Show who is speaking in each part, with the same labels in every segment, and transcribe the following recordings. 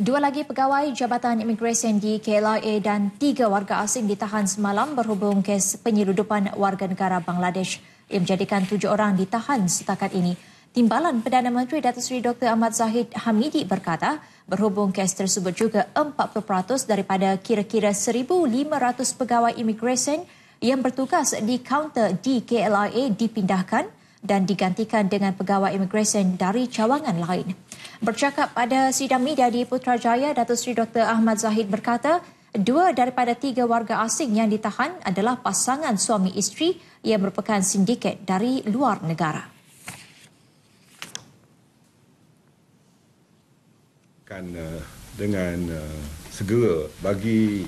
Speaker 1: Dua lagi pegawai Jabatan Immigration di KLIA dan tiga warga asing ditahan semalam berhubung kes penyeludupan warga negara Bangladesh yang menjadikan tujuh orang ditahan setakat ini. Timbalan Perdana Menteri Datuk Seri Dr. Ahmad Zahid Hamidi berkata, berhubung kes tersebut juga 40% daripada kira-kira 1,500 pegawai imigresen yang bertugas di kaunter di KLIA dipindahkan dan digantikan dengan pegawai imigresen dari cawangan lain bercakap pada sidang media di Putrajaya, Datuk Seri Dr. Ahmad Zahid berkata, dua daripada tiga warga asing yang ditahan adalah pasangan suami isteri yang merupakan sindiket dari luar negara.
Speaker 2: Kan eh, dengan eh, segera bagi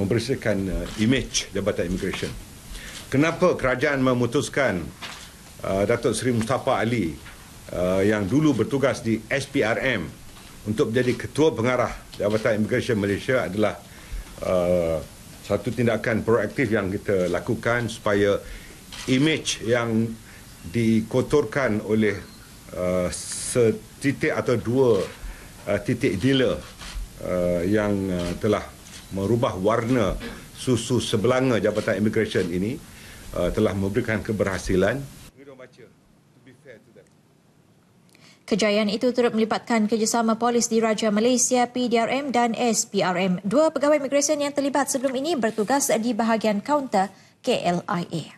Speaker 2: membersihkan uh, eh, imej Jabatan Immigration. Kenapa kerajaan memutuskan uh, Datuk Seri Mustafa Ali uh, yang dulu bertugas di SPRM untuk menjadi ketua pengarah Jabatan Imigresen Malaysia adalah uh, satu tindakan proaktif yang kita lakukan supaya imej yang dikotorkan oleh uh, setitik atau dua uh, titik dealer uh, yang uh, telah merubah warna susu sebelanga Jabatan Imigresen ini uh, telah memberikan keberhasilan.
Speaker 1: Kejayaan itu turut melibatkan kerjasama polis di Raja Malaysia PDRM dan SPRM. Dua pegawai imigresen yang terlibat sebelum ini bertugas di bahagian kaunter KLIA.